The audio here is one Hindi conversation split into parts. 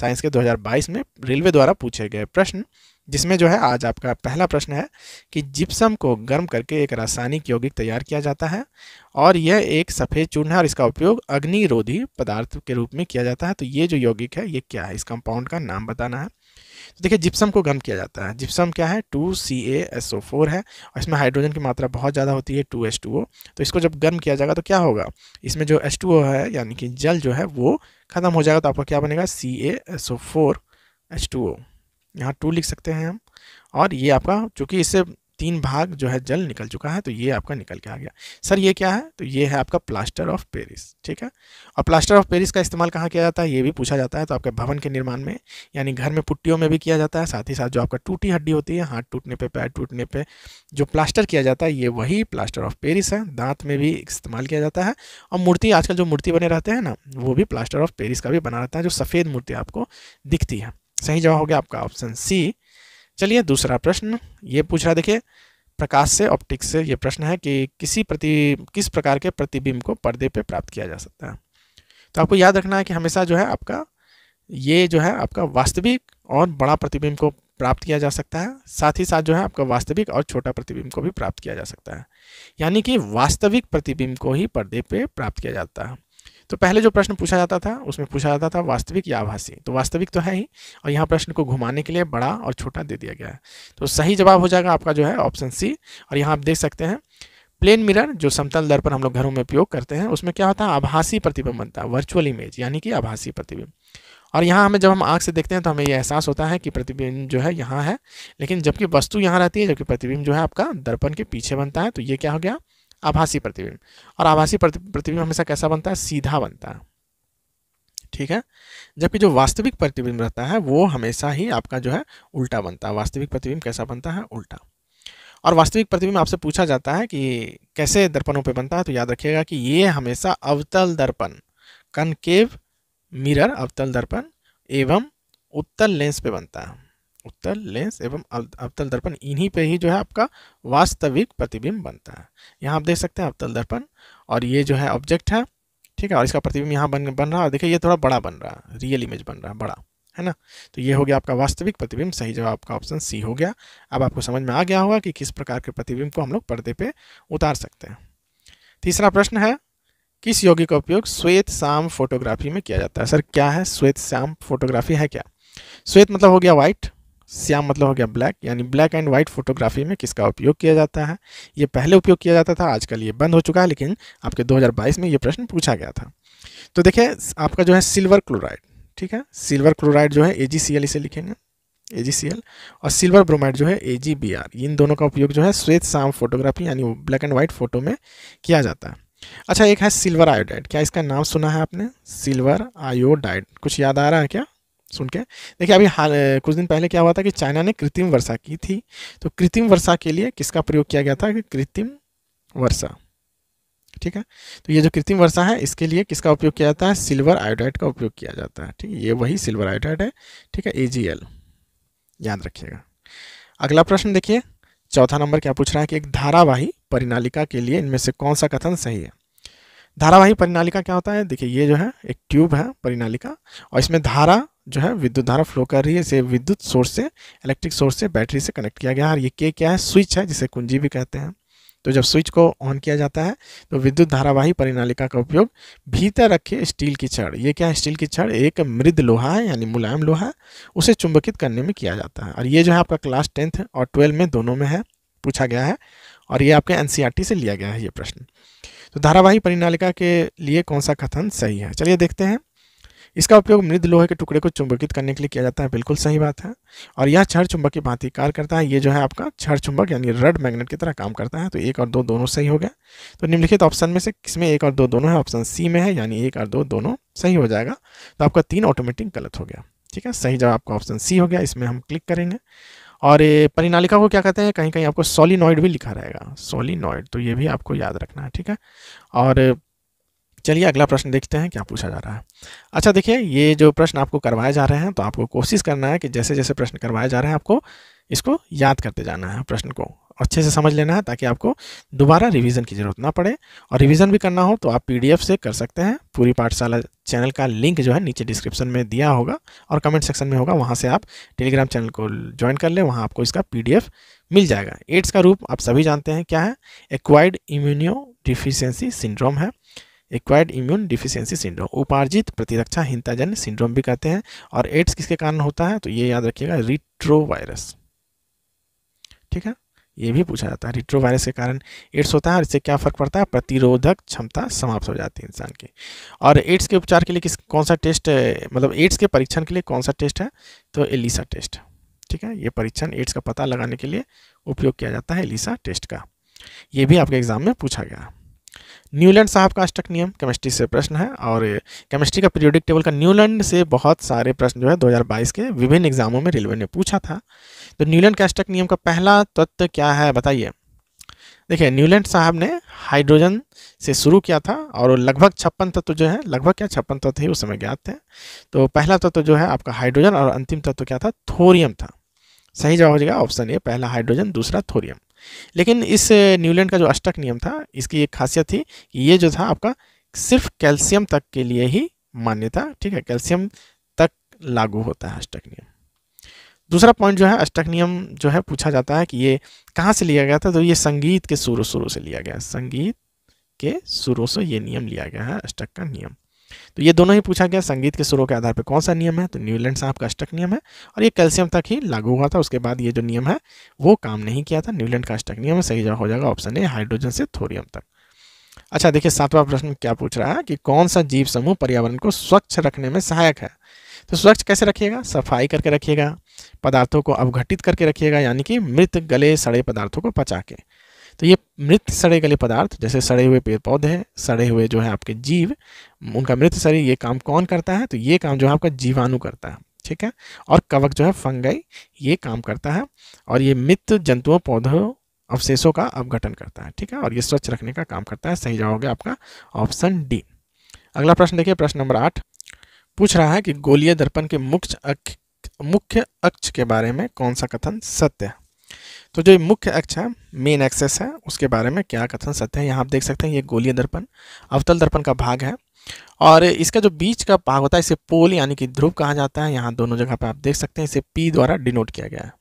साइंस के 2022 में रेलवे द्वारा पूछे गए प्रश्न जिसमें जो है आज आपका पहला प्रश्न है कि जिप्सम को गर्म करके एक रासायनिक यौगिक तैयार किया जाता है और यह एक सफ़ेद चूर्ण है और इसका उपयोग अग्निरोधी पदार्थ के रूप में किया जाता है तो ये जो यौगिक है ये क्या है इस कंपाउंड का नाम बताना है तो देखिए जिप्सम को गम किया जाता है जिप्सम क्या है two C A S O four है और इसमें हाइड्रोजन की मात्रा बहुत ज़्यादा होती है टू एस टू ओ तो इसको जब गर्म किया जाएगा तो क्या होगा इसमें जो एस टू ओ है यानी कि जल जो है वो ख़त्म हो जाएगा तो आपका क्या बनेगा C A S O four S two O यहाँ टू लिख सकते हैं हम और ये आपका चूँकि इससे तीन भाग जो है जल निकल चुका है तो ये आपका निकल के आ गया सर ये क्या है तो ये है आपका प्लास्टर ऑफ पेरिस ठीक है और प्लास्टर ऑफ पेरिस का इस्तेमाल कहाँ किया जाता है ये भी पूछा जाता है तो आपके भवन के निर्माण में यानी घर में पुट्टियों में भी किया जाता है साथ ही साथ जो आपका टूटी हड्डी होती है हाथ टूटने पर पैर टूटने पर जो प्लास्टर किया जाता है ये वही प्लास्टर ऑफ पेरिस है दांत में भी इस्तेमाल किया जाता है और मूर्ति आजकल जो मूर्ति बने रहते हैं ना वो भी प्लास्टर ऑफ पेरिस का भी बना रहता है जो सफ़ेद मूर्ति आपको दिखती है सही जवाब हो गया आपका ऑप्शन सी चलिए दूसरा प्रश्न ये पूछ रहा देखिए प्रकाश से ऑप्टिक्स से ये प्रश्न है कि किसी प्रति किस प्रकार के प्रतिबिंब को पर्दे पे प्राप्त किया जा सकता है तो आपको याद रखना है कि हमेशा जो है आपका ये जो है आपका वास्तविक और बड़ा प्रतिबिंब को प्राप्त किया जा सकता है साथ ही साथ जो है आपका वास्तविक और छोटा प्रतिबिंब को भी प्राप्त किया जा सकता है यानी कि वास्तविक प्रतिबिंब को ही पर्दे पे प्राप्त किया जाता है तो पहले जो प्रश्न पूछा जाता था उसमें पूछा जाता था वास्तविक या आभासी तो वास्तविक तो है ही और यहाँ प्रश्न को घुमाने के लिए बड़ा और छोटा दे दिया गया है तो सही जवाब हो जाएगा आपका जो है ऑप्शन सी और यहाँ आप देख सकते हैं प्लेन मिरर जो समतल दर्पण हम लोग घरों में उपयोग करते हैं उसमें क्या होता है आभासी प्रतिबिंब बनता है वर्चुअल इमेज यानी कि आभासी प्रतिबिंब और यहाँ हमें जब हम आँख से देखते हैं तो हमें यह एहसास होता है कि प्रतिबिंब जो है यहाँ है लेकिन जबकि वस्तु यहाँ रहती है जबकि प्रतिबिंब जो है आपका दर्पण के पीछे बनता है तो ये क्या हो गया आभासी प्रतिबिंब और आभासी प्रतिबिंब हमेशा कैसा बनता है सीधा बनता है ठीक है जबकि जो वास्तविक प्रतिबिंब रहता है वो हमेशा ही आपका जो है उल्टा बनता है वास्तविक प्रतिबिंब कैसा बनता है उल्टा और वास्तविक प्रतिबिंब आपसे पूछा जाता है कि कैसे दर्पणों पे बनता है तो याद रखिएगा कि ये हमेशा अवतल दर्पण कनकेव मिरर अवतल दर्पण एवं उत्तल लेंस पे बनता है उत्तल लेंस एवं अवतल दर्पण इन्हीं पे ही जो है आपका वास्तविक प्रतिबिंब बनता है यहाँ आप देख सकते हैं अवतल दर्पण और ये जो है ऑब्जेक्ट है ठीक है और इसका प्रतिबिंब यहाँ बन बन रहा है और देखिए ये थोड़ा बड़ा बन रहा है रियल इमेज बन रहा है बड़ा है ना तो ये हो गया आपका वास्तविक प्रतिबिंब सही जवाब आपका ऑप्शन सी हो गया अब आपको समझ में आ गया होगा कि किस प्रकार के प्रतिबिंब को हम लोग पर्दे पे उतार सकते हैं तीसरा प्रश्न है किस योगी का उपयोग श्वेत शाम फोटोग्राफी में किया जाता है सर क्या है श्वेत श्याम फोटोग्राफी है क्या श्वेत मतलब हो गया व्हाइट श्याम मतलब हो गया ब्लैक यानी ब्लैक एंड व्हाइट फोटोग्राफी में किसका उपयोग किया जाता है ये पहले उपयोग किया जाता था आजकल ये बंद हो चुका है लेकिन आपके 2022 में ये प्रश्न पूछा गया था तो देखिए आपका जो है सिल्वर क्लोराइड ठीक है सिल्वर क्लोराइड जो है ए इसे लिखेंगे ए और सिल्वर ब्रोमाइड जो है ए इन दोनों का उपयोग जो है श्वेत श्याम फोटोग्राफी यानी ब्लैक एंड व्हाइट फोटो में किया जाता है अच्छा एक है सिल्वर आयोडाइड क्या इसका नाम सुना है आपने सिल्वर आयोडाइड कुछ याद आ रहा है क्या सुन के देखिए अभी हाल कुछ दिन पहले क्या हुआ था कि चाइना ने कृत्रिम वर्षा की थी तो कृत्रिम वर्षा के लिए किसका प्रयोग किया गया था कि कृत्रिम वर्षा ठीक है तो ये जो कृत्रिम वर्षा है इसके लिए किसका उपयोग किया जाता है सिल्वर आयोडाइड का उपयोग किया जाता है ठीक है ये वही सिल्वर आयोडाइड है ठीक है ए याद रखिएगा अगला प्रश्न देखिए चौथा नंबर क्या पूछ रहा है कि एक धारावाही परिनालिका के लिए इनमें से कौन सा कथन सही है धारावाही परिनालिका क्या होता है देखिए ये जो है एक ट्यूब है परिनालिका और इसमें धारा जो है विद्युत धारा फ्लो कर रही है इसे विद्युत सोर्स से इलेक्ट्रिक सोर्स से बैटरी से कनेक्ट किया गया है और ये के क्या है स्विच है जिसे कुंजी भी कहते हैं तो जब स्विच को ऑन किया जाता है तो विद्युत धारावाही परिनालिका का उपयोग भीतर रखे स्टील की छड़ ये क्या है स्टील की छड़ एक मृद लोहा है यानी मुलायम लोहा उसे चुंबकित करने में किया जाता है और ये जो है आपका क्लास टेंथ और ट्वेल्व में दोनों में है पूछा गया है और ये आपके एन e से लिया गया है ये प्रश्न तो धारावाही परिणालिका के लिए कौन सा कथन सही है चलिए देखते हैं इसका उपयोग मृद लोहे के टुकड़े को चुंबकित करने के लिए किया जाता है बिल्कुल सही बात है और यह छड़ चुंबक की भांति कार्य करता है ये जो है आपका छड़ चुंबक यानी रड मैग्नेट की तरह काम करता है तो एक और दो दोनों सही हो गया तो निम्नलिखित ऑप्शन में से किसमें एक और दो दोनों है ऑप्शन सी में है यानी एक और दो दोनों सही हो जाएगा तो आपका तीन ऑटोमेटिक गलत हो गया ठीक है सही जवाब आपका ऑप्शन सी हो गया इसमें हम क्लिक करेंगे और परिनालिका को क्या कहते हैं कहीं कहीं आपको सोलिनॉइड भी लिखा रहेगा सोलिनॉइड तो ये भी आपको याद रखना है ठीक है और चलिए अगला प्रश्न देखते हैं क्या पूछा जा रहा है अच्छा देखिए ये जो प्रश्न आपको करवाए जा रहे हैं तो आपको कोशिश करना है कि जैसे जैसे प्रश्न करवाए जा रहे हैं आपको इसको याद करते जाना है प्रश्न को अच्छे से समझ लेना है ताकि आपको दोबारा रिवीजन की ज़रूरत ना पड़े और रिवीजन भी करना हो तो आप पीडीएफ से कर सकते हैं पूरी पाठशाला चैनल का लिंक जो है नीचे डिस्क्रिप्शन में दिया होगा और कमेंट सेक्शन में होगा वहाँ से आप टेलीग्राम चैनल को ज्वाइन कर लें वहाँ आपको इसका पीडीएफ मिल जाएगा एड्स का रूप आप सभी जानते हैं क्या है एक्वाइड इम्यूनियो डिफिशेंसी सिंड्रोम है एक्वायर्ड इम्यून डिफिशियंसी सिंड्रोम उपार्जित प्रतिरक्षा हिंताजन सिंड्रोम भी कहते हैं और एड्स किसके कारण होता है तो ये याद रखिएगा रिट्रोवायरस ठीक है ये भी पूछा जाता है रिट्रोवायरस के कारण एड्स होता है और इससे क्या फ़र्क पड़ता है प्रतिरोधक क्षमता समाप्त हो जाती है इंसान की और एड्स के उपचार के लिए किस कौन सा टेस्ट मतलब एड्स के परीक्षण के लिए कौन सा टेस्ट है तो एलिसा टेस्ट ठीक है ये परीक्षण एड्स का पता लगाने के लिए उपयोग किया जाता है एलिसा टेस्ट का ये भी आपके एग्ज़ाम में पूछा गया न्यूलैंड साहब का अष्टक नियम केमिस्ट्री से प्रश्न है और केमिस्ट्री का पीरियोडिक टेबल का न्यूलैंड से बहुत सारे प्रश्न जो है 2022 के विभिन्न एग्जामों में रेलवे ने पूछा था तो न्यूलैंड के अष्टक नियम का पहला तत्व क्या है बताइए देखिए न्यूलैंड साहब ने हाइड्रोजन से शुरू किया था और लगभग छप्पन तत्व जो है लगभग क्या छप्पन तत्व ही उस समय ज्ञात थे तो पहला तत्व जो है आपका हाइड्रोजन और अंतिम तत्व क्या था थोरियम था सही जवाब हो जाएगा ऑप्शन ए पहला हाइड्रोजन दूसरा थोरियम लेकिन इस न्यूलैंड का जो अष्टक नियम था इसकी एक खासियत थी कि ये जो था आपका सिर्फ कैल्शियम तक के लिए ही मान्यता ठीक है कैल्शियम तक लागू होता है अष्टक नियम दूसरा पॉइंट जो है अष्टक नियम जो है पूछा जाता है कि ये कहाँ से लिया गया था तो ये संगीत के सुरों सुरों से लिया गया संगीत के सुरों से ये नियम लिया गया है अष्टक का नियम तो ये दोनों ही पूछा गया संगीत के सुरों के आधार पर कौन सा नियम है तो न्यूलैंड साहब का अष्टक नियम है और ये कैल्शियम तक ही लागू हुआ था उसके बाद ये जो नियम है वो काम नहीं किया था न्यूलैंड का अष्टक नियम है सही जगह हो जाएगा ऑप्शन ए हाइड्रोजन से थोरियम तक अच्छा देखिए सातवां प्रश्न क्या पूछ रहा है कि कौन सा जीव समूह पर्यावरण को स्वच्छ रखने में सहायक है तो स्वच्छ कैसे रखिएगा सफाई करके रखिएगा पदार्थों को अवघटित करके रखिएगा यानी कि मृत गले सड़े पदार्थों को पचा के तो ये मृत सड़े गले पदार्थ जैसे सड़े हुए पेड़ पौधे हैं सड़े हुए जो है आपके जीव उनका मृत सड़े ये काम कौन करता है तो ये काम जो है आपका जीवाणु करता है ठीक है और कवक जो है फंगई ये काम करता है और ये मृत जंतुओं पौधों अवशेषों का अवघटन करता है ठीक है और ये स्वच्छ रखने का काम करता है सही जवाब आपका ऑप्शन डी अगला प्रश्न देखिए प्रश्न नंबर आठ पूछ रहा है कि गोलीय दर्पण के मुख्य अक्ष मुख्य अक्ष के बारे में कौन सा कथन सत्य है तो जो मुख्य अक्ष है मेन एक्सेस है उसके बारे में क्या कथन सत्य है यहाँ आप देख सकते हैं ये गोलीय दर्पण अवतल दर्पण का भाग है और इसका जो बीच का भाग होता है इसे पोल यानी कि ध्रुव कहा जाता है यहाँ दोनों जगह पर आप देख सकते हैं इसे पी द्वारा डिनोट किया गया है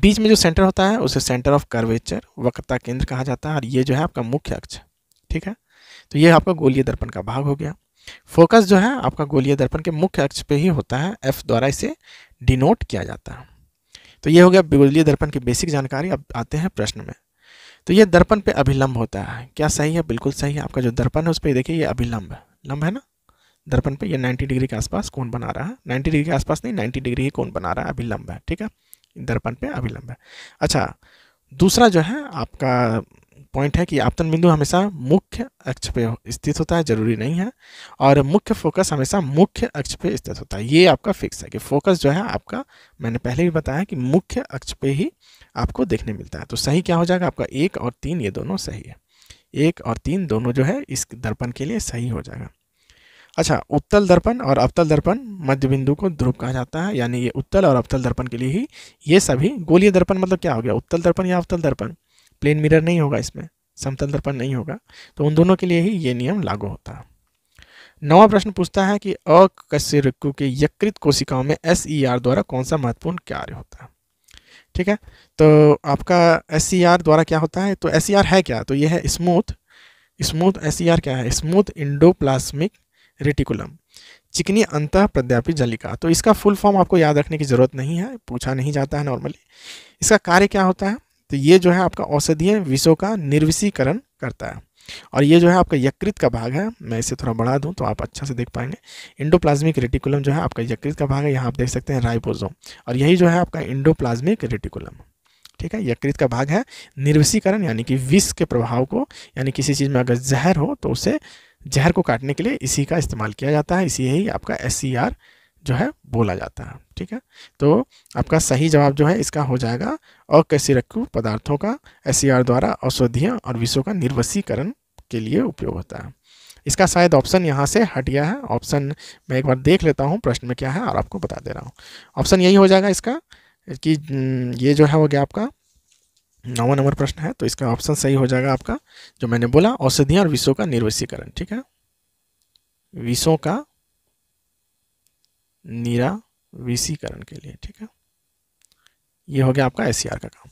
बीच में जो सेंटर होता है उसे सेंटर ऑफ कर्वेचर वक्रता केंद्र कहा जाता है और ये जो है आपका मुख्य अक्ष ठीक है तो ये आपका गोलीय दर्पण का भाग हो गया फोकस जो है आपका गोलीय दर्पण के मुख्य अक्ष पे ही होता है एफ द्वारा इसे डिनोट किया जाता है तो ये हो गया बिगुलिय दर्पण की बेसिक जानकारी अब आते हैं प्रश्न में तो ये दर्पण पे अभिलंब होता है क्या सही है बिल्कुल सही है आपका जो दर्पण है उस पर देखिए ये अभिलंब है लंब है ना दर्पण पे ये 90 डिग्री के आसपास कौन बना रहा है 90 डिग्री के आसपास नहीं 90 डिग्री ही कौन बना रहा है अभिलंब है ठीक है दर्पण पे अभिलंब है अच्छा दूसरा जो है आपका पॉइंट है कि आपतन बिंदु हमेशा मुख्य अक्ष पे स्थित होता है जरूरी नहीं है और मुख्य फोकस हमेशा मुख्य अक्ष पे स्थित होता है ये आपका फिक्स है कि फोकस जो है आपका मैंने पहले भी बताया कि मुख्य अक्ष पे ही आपको देखने मिलता है तो सही क्या हो जाएगा आपका एक और तीन ये दोनों सही है एक और तीन दोनों जो है इस दर्पण के लिए सही हो जाएगा अच्छा उत्तल दर्पण और अवतल दर्पण मध्य बिंदु को ध्रुव कहा जाता है यानी ये उत्तल और अवतल दर्पण के लिए ही ये सभी गोलीय दर्पण मतलब क्या हो गया उत्तल दर्पण या अवतल दर्पण प्लेन मिरर नहीं होगा इसमें समतल दर्पण नहीं होगा तो उन दोनों के लिए ही ये नियम लागू होता है नवा प्रश्न पूछता है कि अकश्यकु के यकृत कोशिकाओं में एस ई आर द्वारा कौन सा महत्वपूर्ण कार्य होता है ठीक है तो आपका एस आर द्वारा क्या होता है तो एस आर है क्या तो ये है स्मूथ स्मूथ एस आर क्या है स्मूथ इंडोप्लास्मिक रेटिकुलम चिकनी अंत प्रद्यापी जलिका तो इसका फुल फॉर्म आपको याद रखने की ज़रूरत नहीं है पूछा नहीं जाता है नॉर्मली इसका कार्य क्या होता है तो ये जो है आपका औषधीय विषों का निर्विसीकरण करता है और ये जो है आपका यकृत का भाग है मैं इसे थोड़ा बढ़ा दूं तो आप अच्छा से देख पाएंगे इंडोप्लाज्मिक रेटिकुलम जो है आपका यकृत का भाग है यहाँ आप देख सकते हैं राइबोसोम और यही जो है आपका इंडोप्लाज्मिक रेटिकुलम ठीक है यकृत का भाग है निर्विसीकरण यानी कि विष के प्रभाव को यानी किसी चीज़ में अगर जहर हो तो उसे जहर को काटने के लिए इसी का इस्तेमाल किया जाता है इसी यही आपका एस e जो है बोला जाता है ठीक है तो आपका सही जवाब जो है इसका हो जाएगा अकैसिरक्यु पदार्थों का एस e द्वारा औषधियों और विषों का निर्वसीकरण के लिए उपयोग होता है इसका शायद ऑप्शन यहाँ से हट गया है ऑप्शन मैं एक बार देख लेता हूँ प्रश्न में क्या है और आपको बता दे रहा हूँ ऑप्शन यही हो जाएगा इसका कि हम्म, ये जो है वो गया आपका नौवा नंबर प्रश्न है तो इसका ऑप्शन सही हो जाएगा आपका जो मैंने बोला औषधियाँ और विषों का निर्वसीकरण ठीक है विषों का निरा वीसीकरण के लिए ठीक है ये हो गया आपका एस का काम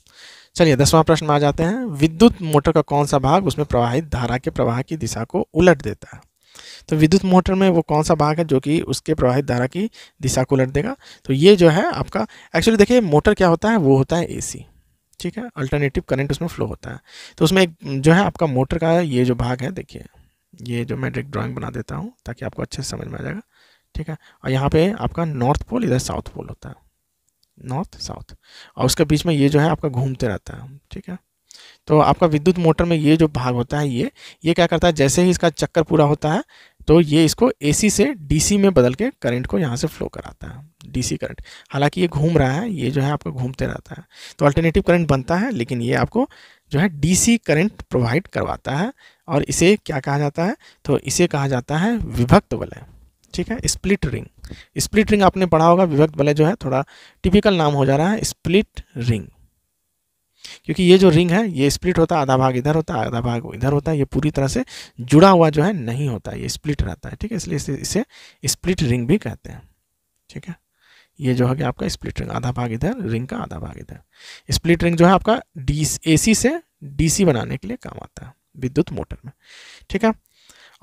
चलिए दसवां प्रश्न में आ जाते हैं विद्युत मोटर का कौन सा भाग उसमें प्रवाहित धारा के प्रवाह की दिशा को उलट देता है तो विद्युत मोटर में वो कौन सा भाग है जो कि उसके प्रवाहित धारा की दिशा को उलट देगा तो ये जो है आपका एक्चुअली देखिए मोटर क्या होता है वो होता है एसी ठीक है अल्टरनेटिव करंट उसमें फ्लो होता है तो उसमें एक जो है आपका मोटर का ये जो भाग है देखिए ये जो मैं डायरेक्ट बना देता हूँ ताकि आपको अच्छे से समझ में आ जाएगा ठीक है और यहाँ पे आपका नॉर्थ पोल इधर साउथ पोल होता है नॉर्थ साउथ और उसके बीच में ये जो है आपका घूमते रहता है ठीक है तो आपका विद्युत मोटर में ये जो भाग होता है ये ये क्या करता है जैसे ही इसका चक्कर पूरा होता है तो ये इसको एसी से डीसी में बदल के करंट को यहाँ से फ्लो कराता है डीसी करंट हालांकि ये घूम रहा है ये जो है आपको घूमते रहता है तो अल्टरनेटिव करंट बनता है लेकिन ये आपको जो है डीसी करंट प्रोवाइड करवाता है और इसे क्या कहा जाता है तो इसे कहा जाता है विभक्त वलय ठीक है स्प्लिट रिंग स्प्लिट रिंग आपने पढ़ा होगा विभक्त वलय जो है थोड़ा टिपिकल नाम हो जा रहा है स्प्लिट रिंग क्योंकि ये जो रिंग है ये स्प्लिट होता है आधा भाग इधर होता है आधा भाग इधर होता है ये पूरी तरह से जुड़ा हुआ जो है नहीं होता ये स्प्लिट रहता है ठीक है इसलिए इसे, इसे स्प्लिट रिंग भी कहते हैं ठीक है ये जो है कि आपका स्प्लिट रिंग आधा भाग इधर रिंग का आधा भाग इधर स्प्लिट रिंग जो है आपका डी ए सी से डीसी बनाने के लिए काम आता है विद्युत मोटर में ठीक है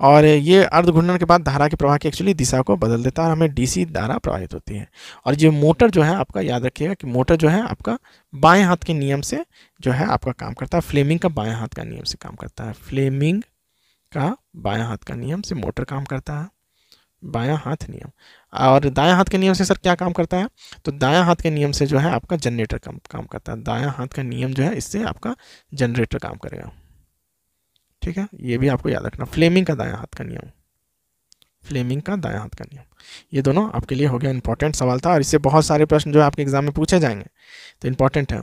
और ये अर्ध के बाद धारा के प्रवाह की एक्चुअली दिशा को बदल देता है और हमें डीसी धारा प्रवाहित होती है और ये मोटर जो है आपका याद रखिएगा कि मोटर जो है आपका बाएं हाथ के नियम से जो है आपका काम करता है फ्लेमिंग का बाएं हाथ का नियम से काम करता है फ्लेमिंग का बाएं हाथ का नियम से मोटर काम करता है बाया हाथ नियम और दाया हाथ के नियम से सर क्या काम करता है तो दाया हाथ के नियम से जो है आपका जनरेटर काम करता है दाया हाथ का नियम जो है इससे आपका जनरेटर काम करेगा ठीक है ये भी आपको याद रखना फ्लेमिंग का दाया हाथ का नियम फ्लेमिंग का दाया हाथ का नियम ये दोनों आपके लिए हो गया इंपॉर्टेंट सवाल था और इससे बहुत सारे प्रश्न जो है आपके एग्जाम में पूछे जाएंगे तो इंपॉर्टेंट है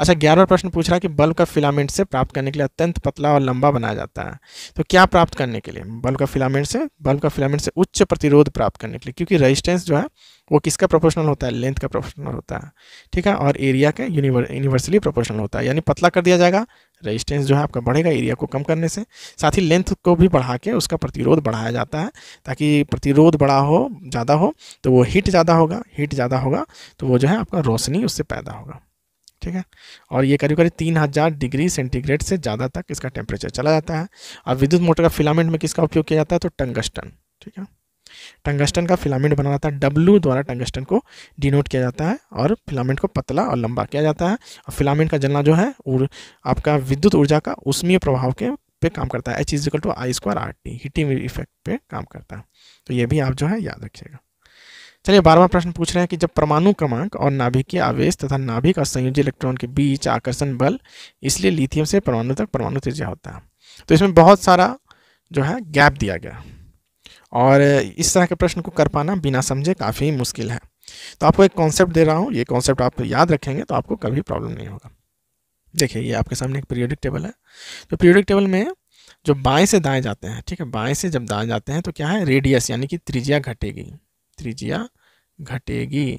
अच्छा ग्यारहवा प्रश्न पूछ रहा है कि बल्ब का फिलामेंट से प्राप्त करने के लिए अत्यंत पतला और लंबा बनाया जाता है तो क्या प्राप्त करने के लिए बल्ब का फिलामेंट से बल्ब का फिलामेंट से उच्च प्रतिरोध प्राप्त करने के लिए क्योंकि रेजिस्टेंस जो है वो किसका प्रोपोर्शनल होता है लेंथ का प्रोपोर्शनल होता है ठीक है और एरिया का यूनिवर्सली प्रोपोर्शनल होता है यानी पतला कर दिया जाएगा रेजिस्टेंस जो है आपका बढ़ेगा एरिया को कम करने से साथ ही लेंथ को भी बढ़ा के उसका प्रतिरोध बढ़ाया जाता है ताकि प्रतिरोध बड़ा हो ज़्यादा हो तो वो हीट ज़्यादा होगा हीट ज़्यादा होगा तो वो जो है आपका रोशनी उससे पैदा होगा ठीक है और ये करीब करीब तीन हज़ार डिग्री सेंटीग्रेड से ज़्यादा तक इसका टेम्परेचर चला जाता है और विद्युत मोटर का फिलामेंट में किसका उपयोग किया जाता है तो टंगस्टन ठीक है टंगस्टन का फिलामेंट बना जाता है डब्लू द्वारा टंगस्टन को डिनोट किया जाता है और फिलामेंट को पतला और लंबा किया जाता है और फिलामेंट का जलना जो है उर, आपका विद्युत ऊर्जा का उसमें प्रभाव के पे काम करता है H is equal to I square R T heating effect पे काम करता है तो ये भी आप जो है याद रखिएगा चलिए बारहवा प्रश्न पूछ रहे हैं कि जब परमाणु क्रमांक और नाभिकीय आवेश तथा नाभिक और संयोजी इलेक्ट्रॉन के बीच आकर्षण बल इसलिए लिथियम से परमाणु तक परमाणु त्रिज्या होता है तो इसमें बहुत सारा जो है गैप दिया गया और इस तरह के प्रश्न को कर पाना बिना समझे काफ़ी मुश्किल है तो आपको एक कॉन्सेप्ट दे रहा हूँ ये कॉन्सेप्ट आप याद रखेंगे तो आपको कभी प्रॉब्लम नहीं होगा देखिए ये आपके सामने एक पीरियोडिक टेबल है तो पीरियोडिक टेबल में जो बाएं से दाएं जाते हैं ठीक है बाएं से जब दाएं जाते हैं तो क्या है रेडियस यानी कि त्रिज्या घटेगी त्रिज्या घटेगी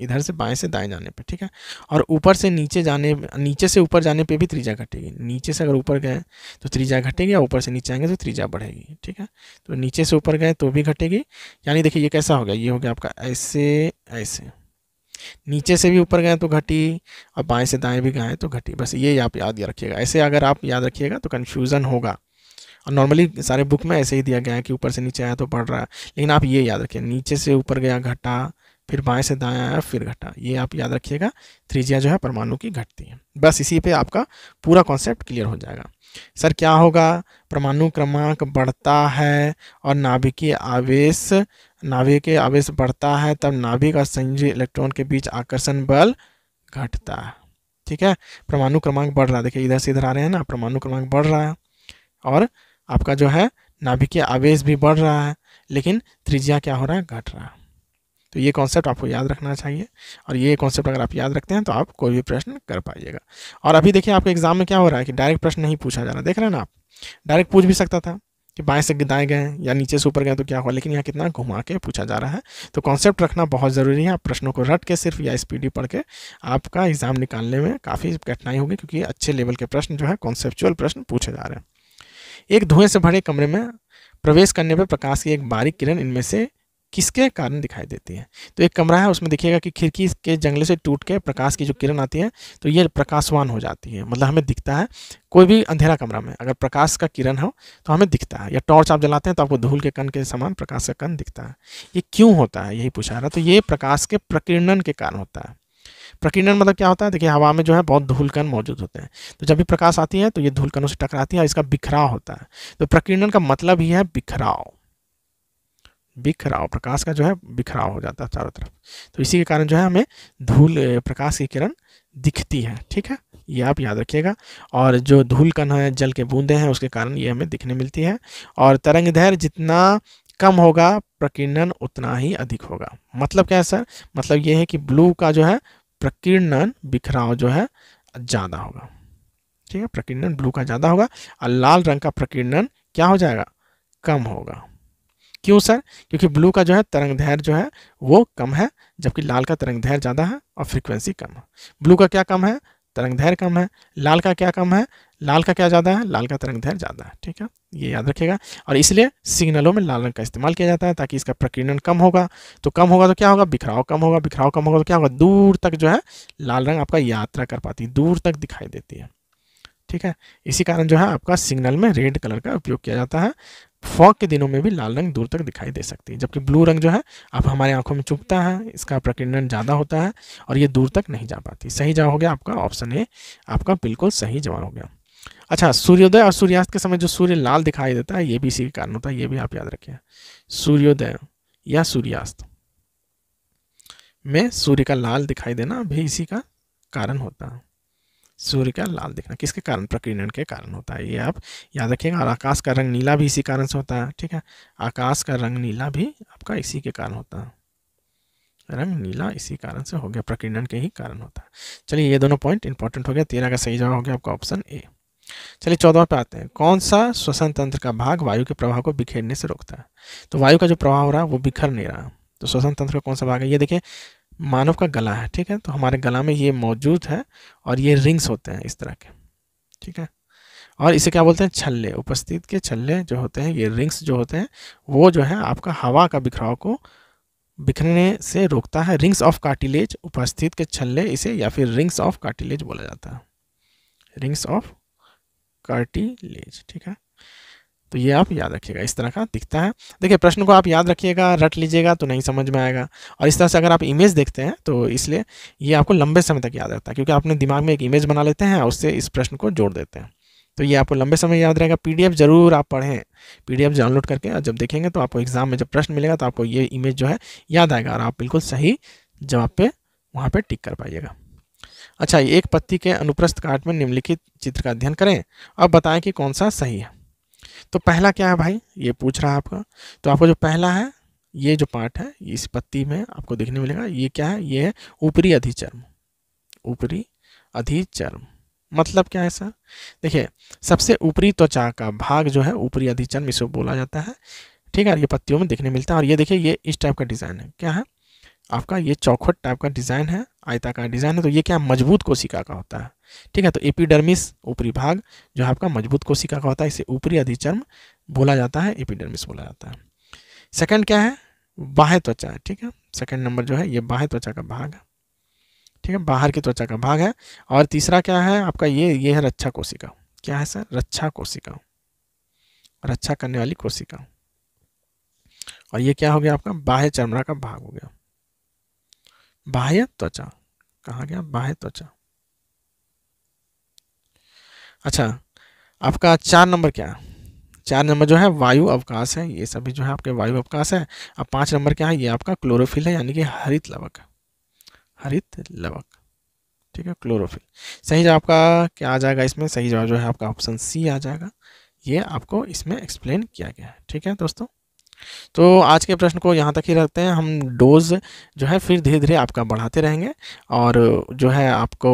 इधर से बाएं से दाएं जाने पे ठीक है और ऊपर से नीचे जाने नीचे से ऊपर जाने पे भी त्रिज्या घटेगी नीचे से अगर ऊपर गए तो त्रिज्या घटेगी या ऊपर से नीचे आएंगे तो त्रिज्या बढ़ेगी ठीक है तो नीचे से ऊपर गए तो भी घटेगी यानी देखिए ये कैसा हो गया ये हो गया आपका ऐसे ऐसे नीचे से भी ऊपर गए तो घटी और बाएं से दाएं भी गए तो घटी बस ये आप याद रखिएगा ऐसे अगर आप याद रखिएगा तो कन्फ्यूज़न होगा और नॉर्मली सारे बुक में ऐसे ही दिया गया है कि ऊपर से नीचे आया तो बढ़ रहा है लेकिन आप ये याद रखिए नीचे से ऊपर गया घटा फिर बाएं से दाएं आया फिर घटा ये आप याद रखिएगा त्रिज्या जो है परमाणु की घटती है बस इसी पे आपका पूरा कॉन्सेप्ट क्लियर हो जाएगा सर क्या होगा परमाणु क्रमांक बढ़ता है और नाभिकीय आवेश नाभिकीय आवेश बढ़ता है तब नाभिक और संयोजी इलेक्ट्रॉन के बीच आकर्षण बल घटता है ठीक है परमाणु क्रमांक बढ़ रहा है देखिए इधर से इधर आ रहे हैं ना परमाणु क्रमांक बढ़ रहा है और आपका जो है नाभिकीय आवेश भी बढ़ रहा है लेकिन त्रिज्या क्या हो रहा है घट रहा है तो ये कॉन्सेप्ट आपको याद रखना चाहिए और ये कॉन्सेप्ट अगर आप याद रखते हैं तो आप कोई भी प्रश्न कर पाइएगा और अभी देखिए आपके एग्जाम में क्या हो रहा है कि डायरेक्ट प्रश्न नहीं पूछा जा रहा देख रहे हैं ना आप डायरेक्ट पूछ भी सकता था कि बाएं से दाएं गए या नीचे से ऊपर गए तो क्या हुआ लेकिन यहाँ कितना घुमा के पूछा जा रहा है तो कॉन्सेप्ट रखना बहुत ज़रूरी है आप प्रश्नों को रट के सिर्फ या स्पीडी पढ़ के आपका एग्जाम निकालने में काफ़ी कठिनाई होगी क्योंकि अच्छे लेवल के प्रश्न जो है कॉन्सेप्चुअल प्रश्न पूछे जा रहे हैं एक धुएं से भरे कमरे में प्रवेश करने पर प्रकाश की एक बारीक किरण इनमें से किसके कारण दिखाई देती है तो एक कमरा है उसमें देखिएगा कि खिड़की के जंगले से टूट के प्रकाश की जो किरण आती है तो ये प्रकाशवान हो जाती है मतलब हमें दिखता है कोई भी अंधेरा कमरा में अगर प्रकाश का किरण हो तो हमें दिखता है या टॉर्च आप जलाते हैं तो आपको धूल के कण के समान प्रकाश का कण दिखता है ये क्यों होता है यही पूछा रहा तो ये प्रकाश के प्रकीर्णन के कारण होता है प्रकीर्णन मतलब क्या होता है देखिए हवा में जो है बहुत धूलकन मौजूद होते हैं तो जब भी प्रकाश आती है तो ये धूलकनों से टकराती है इसका बिखराव होता है तो प्रकीर्णन का मतलब ही है बिखराव बिखराव प्रकाश का जो है बिखराव हो जाता है चारों तरफ तो इसी के कारण जो है हमें धूल प्रकाश की किरण दिखती है ठीक है ये आप याद रखिएगा और जो धूल कण है जल के बूंदे हैं उसके कारण ये हमें दिखने मिलती है और तरंग धैर्य जितना कम होगा प्रकीर्णन उतना ही अधिक होगा मतलब क्या है सर मतलब ये है कि ब्लू का जो है प्रकीर्णन बिखराव जो है ज़्यादा होगा ठीक है प्रकीर्णन ब्लू का ज़्यादा होगा और लाल रंग का प्रकीर्णन क्या हो जाएगा कम होगा क्यों सर क्योंकि ब्लू का जो है तरंग धैर्य जो है वो कम है जबकि लाल का तरंग धैर्य ज़्यादा है और फ्रीक्वेंसी कम है ब्लू का क्या कम है तरंग धैर्य कम है लाल का क्या कम है लाल का क्या ज़्यादा है लाल का तरंग दैर ज़्यादा है ठीक है ये याद रखिएगा और इसलिए सिग्नलों में लाल रंग का इस्तेमाल किया जाता है ताकि इसका प्रकीर्णन कम होगा तो कम होगा तो क्या होगा बिखराव कम होगा बिखराव कम होगा तो क्या होगा दूर तक जो है लाल रंग आपका यात्रा कर पाती है दूर तक दिखाई देती है ठीक है इसी कारण जो है आपका सिग्नल में रेड कलर का उपयोग किया जाता है फॉग के दिनों में भी लाल रंग दूर तक दिखाई दे सकती है जबकि ब्लू रंग जो है अब हमारे आंखों में चुभता है इसका प्रकीर्णन ज़्यादा होता है और ये दूर तक नहीं जा पाती सही जवाब हो गया आपका ऑप्शन ए आपका बिल्कुल सही जवाब हो गया अच्छा सूर्योदय और सूर्यास्त के समय जो सूर्य लाल दिखाई देता है ये भी इसी के कारण होता है ये भी आप याद रखें सूर्योदय या सूर्यास्त में सूर्य का लाल दिखाई देना भी इसी का कारण होता है सूर्य का लाल दिखना किसके कारण प्रकीर्णन के कारण होता है ये आप याद रखिएगा और आकाश का रंग नीला भी इसी कारण से होता है ठीक है आकाश का रंग नीला भी आपका इसी के कारण होता है रंग नीला इसी कारण से हो गया प्रकीर्णन के ही कारण होता है चलिए ये दोनों पॉइंट इंपॉर्टेंट हो गया तेरह का सही जवाब हो गया आपका ऑप्शन ए चलिए चौदह पे आते हैं कौन सा श्वसन तंत्र का भाग वायु के प्रवाह को बिखेरने से रोकता है तो वायु का जो प्रवाह हो रहा है वो बिखर नहीं रहा तो श्वसन तंत्र का कौन सा भाग है ये देखिए मानव का गला है ठीक है तो हमारे गला में ये मौजूद है और ये रिंग्स होते हैं इस तरह के ठीक है और इसे क्या बोलते हैं छल्ले उपस्थित के छल्ले जो होते हैं ये रिंग्स जो होते हैं वो जो है आपका हवा का बिखराव को बिखरने से रोकता है रिंग्स ऑफ कार्टिलेज उपस्थित के छल्ले इसे या फिर रिंग्स ऑफ कार्टिलेज बोला जाता है रिंग्स ऑफ कार्टिलेज ठीक है तो ये आप याद रखिएगा इस तरह का दिखता है देखिए प्रश्न को आप याद रखिएगा रट लीजिएगा तो नहीं समझ में आएगा और इस तरह से अगर आप इमेज देखते हैं तो इसलिए ये आपको लंबे समय तक याद रहता है क्योंकि आपने दिमाग में एक इमेज बना लेते हैं और उससे इस प्रश्न को जोड़ देते हैं तो ये आपको लंबे समय याद रहेगा पीडीएफ जरूर आप पढ़ें पीडीएफ डाउनलोड करके और जब देखेंगे तो आपको एग्जाम में जब प्रश्न मिलेगा तो आपको ये इमेज जो है याद आएगा और आप बिल्कुल सही जवाब पे वहाँ पे टिक कर पाइएगा अच्छा एक पत्ती के अनुप्रस्थ काट में निम्नलिखित चित्र का अध्ययन करें अब बताएं कि कौन सा सही है तो पहला क्या है भाई ये पूछ रहा है आपका तो आपको जो पहला है ये जो पार्ट है इस पत्ती में आपको देखने मिलेगा ये क्या है ये है ऊपरी अधिचर्म ऊपरी अधिचर्म मतलब क्या है सर देखिए सबसे ऊपरी त्वचा का भाग जो है ऊपरी अधिचर्म इसको बोला जाता है ठीक है ये पत्तियों में देखने मिलता है और ये देखिए ये इस टाइप का डिज़ाइन है क्या है आपका ये चौखट टाइप का डिज़ाइन है आयताकार डिज़ाइन है तो ये क्या मजबूत कोशिका का होता है ठीक है तो एपिडर्मिस ऊपरी भाग जो आपका मजबूत कोशिका का होता है इसे ऊपरी अधिचर्म बोला जाता है एपिडर्मिस बोला जाता है सेकंड क्या है बाह्य त्वचा ठीक है सेकंड नंबर जो है ये बाह्य त्वचा का भाग है ठीक है बाहर की त्वचा का भाग है और तीसरा क्या है आपका ये ये है रक्षा कोशिका क्या है सर रक्षा कोशिका रक्षा करने वाली कोशिका और ये क्या हो गया आपका बाह्य चर्मरा का भाग हो गया बाह्य त्वचा कहा गया बाह्य त्वचा अच्छा आपका चार नंबर क्या है चार नंबर जो है वायु अवकाश है ये सभी जो है आपके वायु अवकाश है अब पाँच नंबर क्या है ये आपका क्लोरोफिल है यानी कि हरित लवक हरित लवक ठीक है क्लोरोफिल सही जवाब आपका क्या आ जाएगा इसमें सही जवाब जो है आपका ऑप्शन सी आ जाएगा ये आपको इसमें एक्सप्लेन किया गया है ठीक है दोस्तों तो आज के प्रश्न को यहाँ तक ही रखते हैं हम डोज जो है फिर धीरे धीरे आपका बढ़ाते रहेंगे और जो है आपको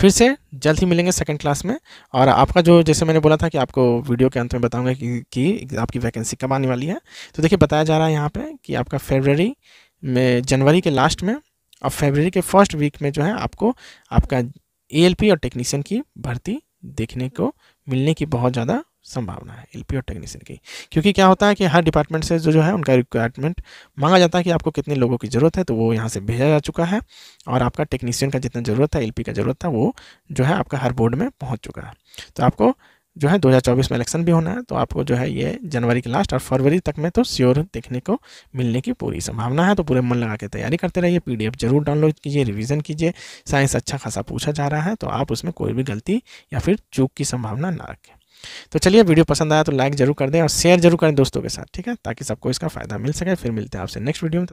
फिर से जल्द ही मिलेंगे सेकंड क्लास में और आपका जो जैसे मैंने बोला था कि आपको वीडियो के अंत में बताऊंगा कि, कि आपकी वैकेंसी कब आने वाली है तो देखिए बताया जा रहा है यहाँ पर कि आपका फेबररी में जनवरी के लास्ट में और फेबररी के फर्स्ट वीक में जो है आपको आपका ए और टेक्नीशियन की भर्ती देखने को मिलने की बहुत ज़्यादा संभावना है एल टेक्नीशियन की क्योंकि क्या होता है कि हर डिपार्टमेंट से जो जो है उनका रिक्वायरमेंट मांगा जाता है कि आपको कितने लोगों की ज़रूरत है तो वो यहाँ से भेजा जा चुका है और आपका टेक्नीशियन का जितना ज़रूरत है एल का ज़रूरत था वो जो है आपका हर बोर्ड में पहुँच चुका है तो आपको जो है चौबीस में इलेक्शन भी होना है तो आपको जो है ये जनवरी के लास्ट और फरवरी तक में तो श्योर देखने को मिलने की पूरी संभावना है तो पूरे मन लगा के तैयारी करते रहिए एफ जरूर डाउनलोड कीजिए रिविज़न कीजिए साइंस अच्छा खासा पूछा जा रहा है तो आप उसमें कोई भी गलती या फिर चूक की संभावना ना रखें तो चलिए वीडियो पसंद आया तो लाइक जरूर कर दें और शेयर जरूर करें दोस्तों के साथ ठीक है ताकि सबको इसका फ़ायदा मिल सके फिर मिलते हैं आपसे नेक्स्ट वीडियो में